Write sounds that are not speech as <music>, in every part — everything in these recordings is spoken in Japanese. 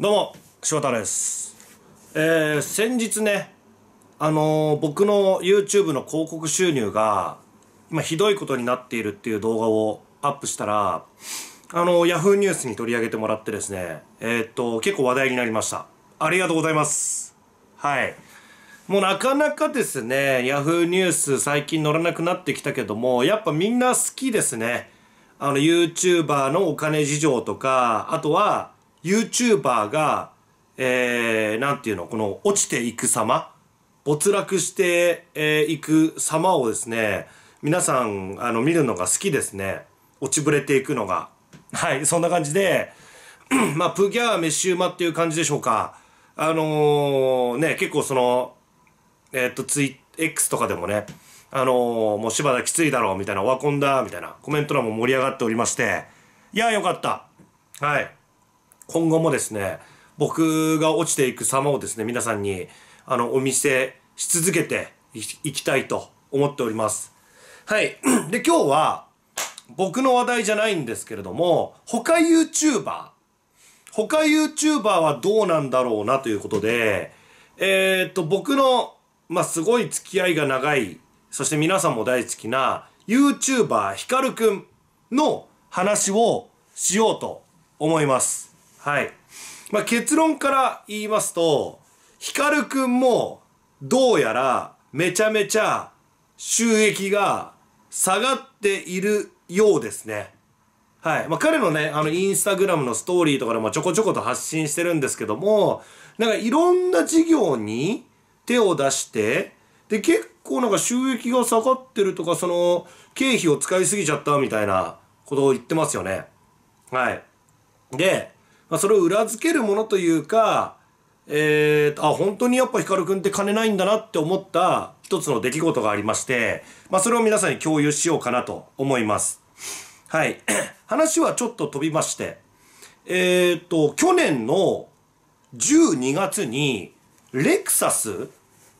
どうも柴田です、えー、先日ねあのー、僕の YouTube の広告収入が今ひどいことになっているっていう動画をアップしたらあのー、Yahoo ニュースに取り上げてもらってですねえー、っと結構話題になりましたありがとうございますはいもうなかなかですね Yahoo ニュース最近乗らなくなってきたけどもやっぱみんな好きですねあの YouTuber のお金事情とかあとは YouTuber が、えー、なんていうの、この落ちていく様、没落してい、えー、く様をですね、皆さん、あの、見るのが好きですね。落ちぶれていくのが。はい、そんな感じで、<clears throat> まあ、プギャーメシウ馬っていう感じでしょうか。あのー、ね、結構その、えー、っと、ツイ、X とかでもね、あのー、もう柴田きついだろうみたいな、オワコンだ、みたいなコメント欄も盛り上がっておりまして、いや、よかった。はい。今後もですね、僕が落ちていく様をですね、皆さんに、あの、お見せし続けていきたいと思っております。はい。<clears throat> で、今日は、僕の話題じゃないんですけれども、他 YouTuber、他 YouTuber はどうなんだろうなということで、えー、っと、僕の、まあ、すごい付き合いが長い、そして皆さんも大好きな YouTuber ヒカルくんの話をしようと思います。はい。まあ、結論から言いますと、ヒカルくんも、どうやら、めちゃめちゃ、収益が下がっているようですね。はい。まあ、彼のね、あの、インスタグラムのストーリーとかでもちょこちょこと発信してるんですけども、なんかいろんな事業に手を出して、で、結構なんか収益が下がってるとか、その、経費を使いすぎちゃったみたいなことを言ってますよね。はい。で、まあ、それを裏付けるものというか、えー、あ本当にやっぱ光くんって金ないんだなって思った一つの出来事がありまして、まあ、それを皆さんに共有しようかなと思います。はい。<clears throat> 話はちょっと飛びまして、えー、と、去年の12月に、レクサス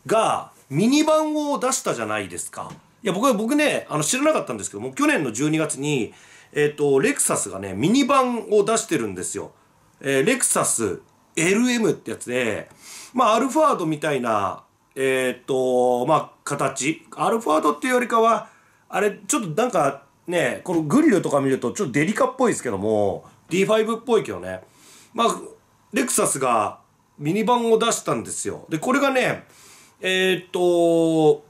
がミニバンを出したじゃないですか。いや、僕は、僕ね、あの、知らなかったんですけども、去年の12月に、えっ、ー、と、レクサスがね、ミニバンを出してるんですよ。えー、レクサス LM ってやつで、まあ、アルファードみたいな、えー、っと、まあ、形。アルファードっていうよりかは、あれ、ちょっとなんかね、このグリルとか見るとちょっとデリカっぽいですけども、D5 っぽいけどね。まあ、レクサスがミニバンを出したんですよ。で、これがね、えー、っと、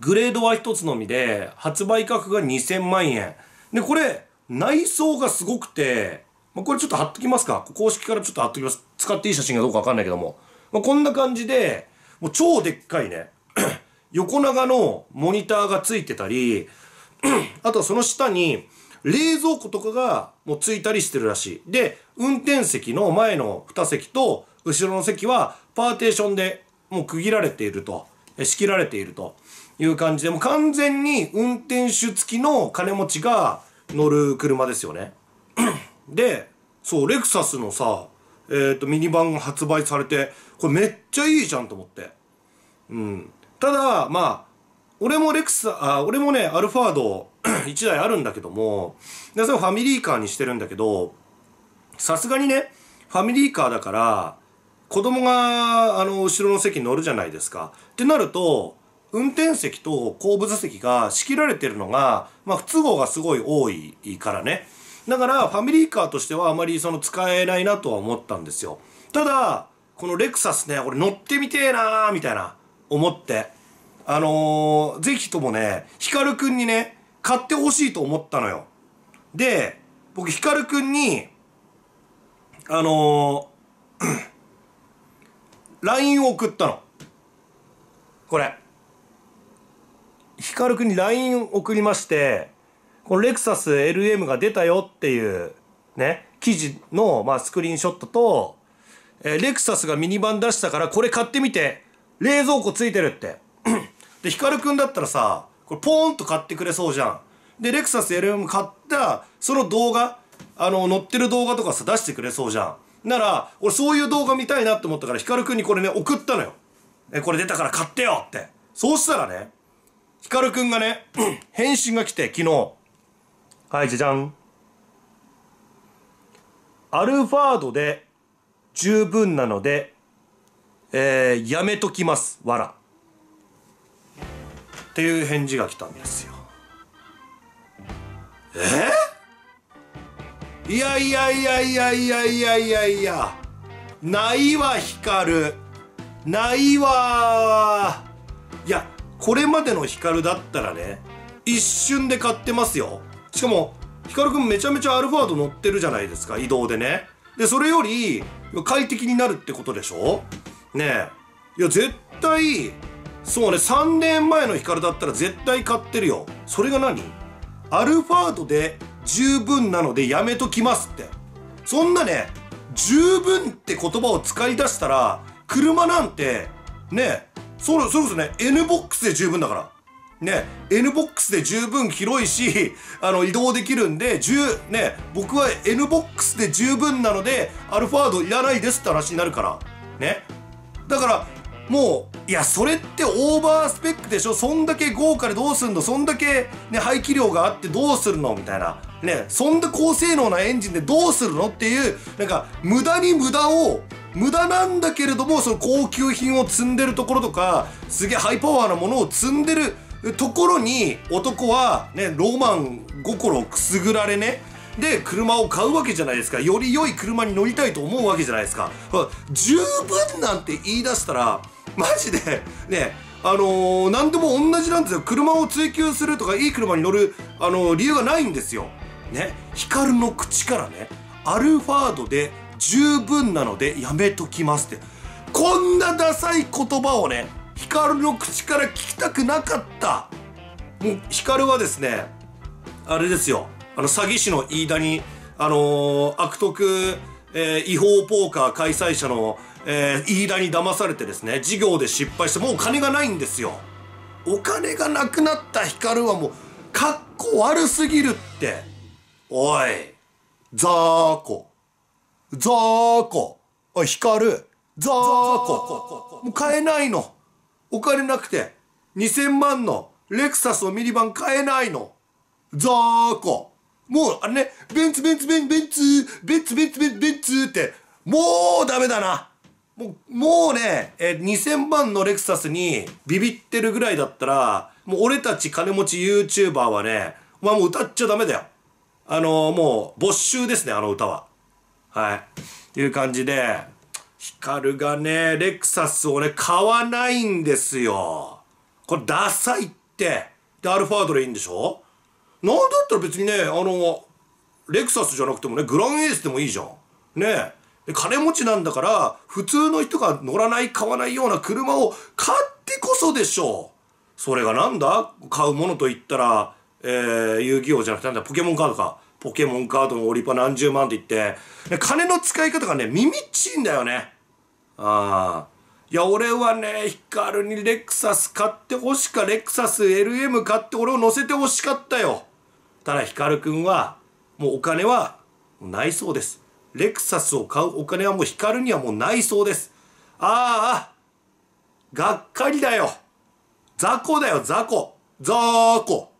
グレードは一つのみで、発売価格が2000万円。で、これ、内装がすごくて、まあ、これちょっと貼っときますか公式からちょっと貼っときます使っていい写真がどうかわかんないけども、まあ、こんな感じでもう超でっかいね <clears throat> 横長のモニターがついてたり <clears throat> あとはその下に冷蔵庫とかがもうついたりしてるらしいで運転席の前の2席と後ろの席はパーテーションでもう区切られていると仕切られているという感じでもう完全に運転手付きの金持ちが乗る車ですよね。でそうレクサスのさえっ、ー、とミニバンが発売されてこれめっちゃいいじゃんと思ってうんただまあ俺もレクサあ俺もねアルファード1 <clears throat> 台あるんだけどもでそれファミリーカーにしてるんだけどさすがにねファミリーカーだから子供があの後ろの席に乗るじゃないですか。ってなると運転席と後部座席が仕切られてるのが、まあ、不都合がすごい多いからね。だからファミリーカーとしてはあまりその使えないなとは思ったんですよただこのレクサスね俺乗ってみてえなーみたいな思ってあのー、ぜひともねヒカルくんにね買ってほしいと思ったのよで僕ヒカルくんにあのー LINE <coughs> を送ったのこれヒカルくんに LINE 送りましてこのレクサス LM が出たよっていうね、記事の、まあ、スクリーンショットと、えー、レクサスがミニバン出したからこれ買ってみて、冷蔵庫ついてるって。<clears throat> で、ヒカルくんだったらさ、これポーンと買ってくれそうじゃん。で、レクサス LM 買った、その動画、あの、載ってる動画とかさ、出してくれそうじゃん。なら、俺そういう動画見たいなって思ったから、ヒカルくんにこれね、送ったのよ。え、これ出たから買ってよって。そうしたらね、ヒカルくんがね、<clears throat> 返信が来て、昨日。はい、じゃじゃん。アルファードで十分なので、えー、やめときます、わら。っていう返事が来たんですよ。えー、いやいやいやいやいやいやいやいや。ないわ、光る。ないわいや、これまでの光だったらね、一瞬で買ってますよ。しかもヒカルくんめちゃめちゃアルファード乗ってるじゃないですか移動でねでそれより快適になるってことでしょねえいや絶対そうね3年前のヒカルだったら絶対買ってるよそれが何アルファードで十分なのでやめときますってそんなね十分って言葉を使い出したら車なんてねそれそうこそね N ボックスで十分だからね、N ボックスで十分広いし、あの、移動できるんで、10、ね、僕は N ボックスで十分なので、アルファードいらないですって話になるから。ね。だから、もう、いや、それってオーバースペックでしょそんだけ豪華でどうすんのそんだけ、ね、排気量があってどうするのみたいな。ね、そんな高性能なエンジンでどうするのっていう、なんか、無駄に無駄を無駄なんだけれどもその高級品を積んでるところとかすげえハイパワーなものを積んでるところに男はねロマン心をくすぐられねで車を買うわけじゃないですかより良い車に乗りたいと思うわけじゃないですか十分なんて言い出したらマジでねあのー、何でも同じなんですよ車を追求するとかいい車に乗る、あのー、理由がないんですよね光の口からねアルファードで十分なのでやめときますってこんなダサい言葉をね光の口から聞きたくなかったもう光はですねあれですよあの詐欺師の飯田にあのー、悪徳、えー、違法ポーカー開催者の、えー、飯田に騙されてですね事業で失敗してもうお金がないんですよお金がなくなった光はもうかっこ悪すぎるっておいザーコザーコおい光ザーコもう買えないのお金なくて2000万のレクサスをミニバン買えないの。ザーコ。もう、あれね、ベンツベンツベンツベンツ、ベンツベンツベンツベンツって、もうダメだな。もう、もうね、え、2000万のレクサスにビビってるぐらいだったら、もう俺たち金持ち YouTuber はね、お前もう歌っちゃダメだよ。あのー、もう、没収ですね、あの歌は。はい。っていう感じで、ヒカルがね、レクサスをね、買わないんですよ。これダサいって。で、アルファードでいいんでしょなんだったら別にね、あの、レクサスじゃなくてもね、グランエースでもいいじゃん。ねえ。金持ちなんだから、普通の人が乗らない、買わないような車を買ってこそでしょう。それがなんだ買うものと言ったら、えー、遊戯王じゃなくてなんだ、ポケモンカードか。ポケモンカードのオリパ何十万って言って、金の使い方がね、耳ちいんだよね。ああ。いや、俺はね、ヒカルにレクサス買ってほしか、レクサス LM 買って俺を乗せてほしかったよ。ただヒカルくんは、もうお金はないそうです。レクサスを買うお金はもうヒカルにはもうないそうです。ああ、がっかりだよ。雑魚だよ、雑魚。雑魚。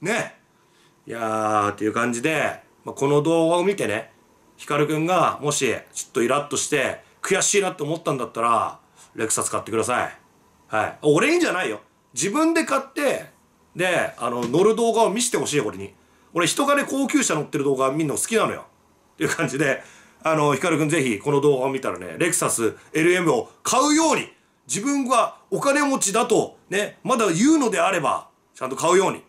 ね。いやーっていう感じで、まあ、この動画を見てね、ヒカルくんがもしちょっとイラッとして悔しいなって思ったんだったら、レクサス買ってください。はい。俺いいんじゃないよ。自分で買って、で、あの、乗る動画を見せてほしい、俺に。俺、人がね、高級車乗ってる動画見るの好きなのよ。っていう感じで、あの、ヒカルくんぜひ、この動画を見たらね、レクサス LM を買うように、自分はお金持ちだと、ね、まだ言うのであれば、ちゃんと買うように。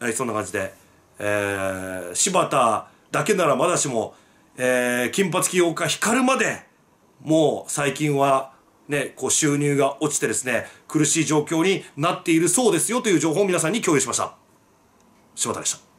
はい、そんな感じで。えー、柴田だけならまだしも、えー、金髪起業家光るまでもう最近はね、こう収入が落ちてですね、苦しい状況になっているそうですよという情報を皆さんに共有しました。柴田でした。